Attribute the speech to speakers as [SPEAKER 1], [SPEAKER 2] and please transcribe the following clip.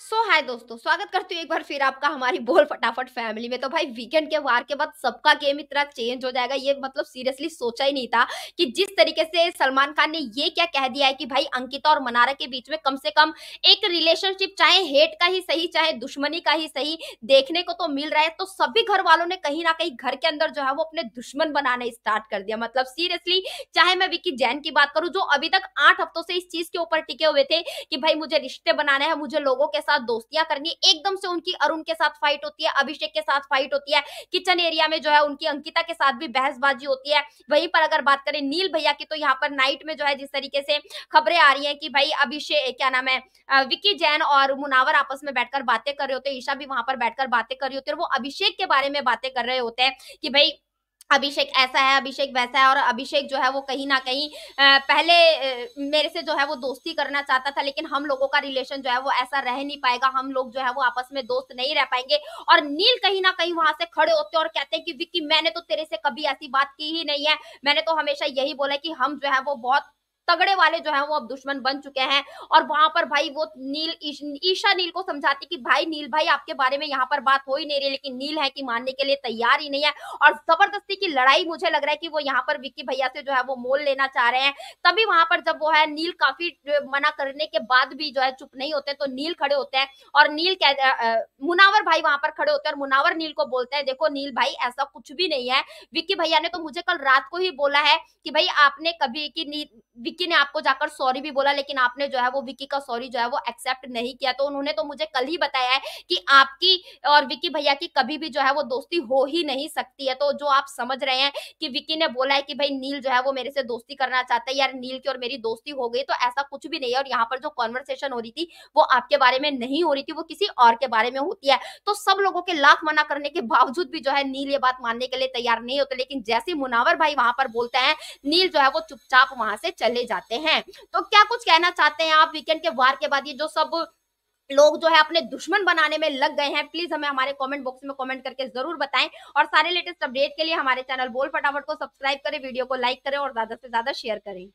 [SPEAKER 1] सो so, हाय दोस्तों स्वागत करती हूँ एक बार फिर आपका हमारी बोल फटाफट फैमिली में तो भाई वीकेंड के वार के बाद सबका गेम इतना चेंज हो जाएगा ये मतलब सीरियसली सोचा ही नहीं था कि जिस तरीके से सलमान खान ने ये क्या कह दिया है कि भाई अंकिता और मनारा के बीच में कम से कम एक रिलेशनशिप चाहे हेट का ही सही चाहे दुश्मनी का ही सही देखने को तो मिल रहा है तो सभी घर वालों ने कहीं ना कहीं घर के अंदर जो है वो अपने दुश्मन बनाने स्टार्ट कर दिया मतलब सीरियसली चाहे मैं विकी जैन की बात करूँ जो अभी तक आठ हफ्तों से इस चीज के ऊपर टिके हुए थे कि भाई मुझे रिश्ते बनाने हैं मुझे लोगों के साथ दोस्तियां करनी है एकदम से उनकी अरुण के साथ फाइट होती है अभिषेक के साथ फाइट होती है किचन एरिया में जो है उनकी अंकिता के साथ भी बहसबाजी होती है वहीं पर अगर बात करें नील भैया की तो यहाँ पर नाइट में जो है जिस तरीके से खबरें आ रही है कि भाई अभिषेक क्या नाम है विकी जैन और मुनावर आपस में बैठकर बातें कर रहे होते हैं ईशा भी वहां पर बैठकर बातें कर रही होती है वो अभिषेक के बारे में बातें कर रहे होते हैं कि भाई अभिषेक ऐसा है अभिषेक वैसा है और अभिषेक जो है वो कहीं ना कहीं पहले मेरे से जो है वो दोस्ती करना चाहता था लेकिन हम लोगों का रिलेशन जो है वो ऐसा रह नहीं पाएगा हम लोग जो है वो आपस में दोस्त नहीं रह पाएंगे और नील कहीं ना कहीं वहां से खड़े होते हैं और कहते हैं कि विक्की मैंने तो तेरे से कभी ऐसी बात की ही नहीं है मैंने तो हमेशा यही बोला कि हम जो है वो बहुत तगड़े वाले जो है वो अब दुश्मन बन चुके हैं और वहां पर भाई वो नील ईशा नील को समझाती कि भाई नील भाई आपके बारे में यहाँ पर बात हो ही नहीं रही लेकिन नील है कि मानने के लिए तैयार ही नहीं है और जबरदस्ती की लड़ाई मुझे लग रहा है कि वो यहाँ पर विक्की भैया से जो है वो मोल लेना चाह रहे हैं तभी वहां पर जब वो है नील काफी मना करने के बाद भी जो है चुप नहीं होते तो नील खड़े होते हैं और नील कह मुनावर भाई वहां पर खड़े होते हैं और मुनावर नील को बोलते हैं देखो नील भाई ऐसा कुछ भी नहीं है विक्की भैया ने तो मुझे कल रात को ही बोला है कि भाई आपने कभी की विक्की ने आपको जाकर सॉरी भी बोला लेकिन आपने जो है वो विक्की का सॉरी जो है वो एक्सेप्ट नहीं किया तो उन्होंने तो मुझे कल ही बताया है कि आपकी और विक्की भैया की कभी भी जो है वो दोस्ती हो ही नहीं सकती है तो जो आप समझ रहे हैं कि विक्की ने बोला है कि भाई नील जो है वो मेरे से दोस्ती करना चाहता है यार नील की और मेरी दोस्ती हो गई तो ऐसा कुछ भी नहीं है और यहाँ पर जो कॉन्वर्सेशन हो रही थी वो आपके बारे में नहीं हो रही थी वो किसी और के बारे में होती है तो सब लोगों के लाख मना करने के बावजूद भी जो है नील ये बात मानने के लिए तैयार नहीं होते लेकिन जैसे मुनावर भाई वहां पर बोलते हैं नील जो है वो चुपचाप वहां से चले जाते हैं तो क्या कुछ कहना चाहते हैं आप वीकेंड के वार के बाद ये जो सब लोग जो है अपने दुश्मन बनाने में लग गए हैं प्लीज हमें हमारे कमेंट बॉक्स में कमेंट करके जरूर बताएं और सारे लेटेस्ट अपडेट के लिए हमारे चैनल बोल फटाफट को सब्सक्राइब करें वीडियो को लाइक करें और ज्यादा से ज्यादा शेयर करें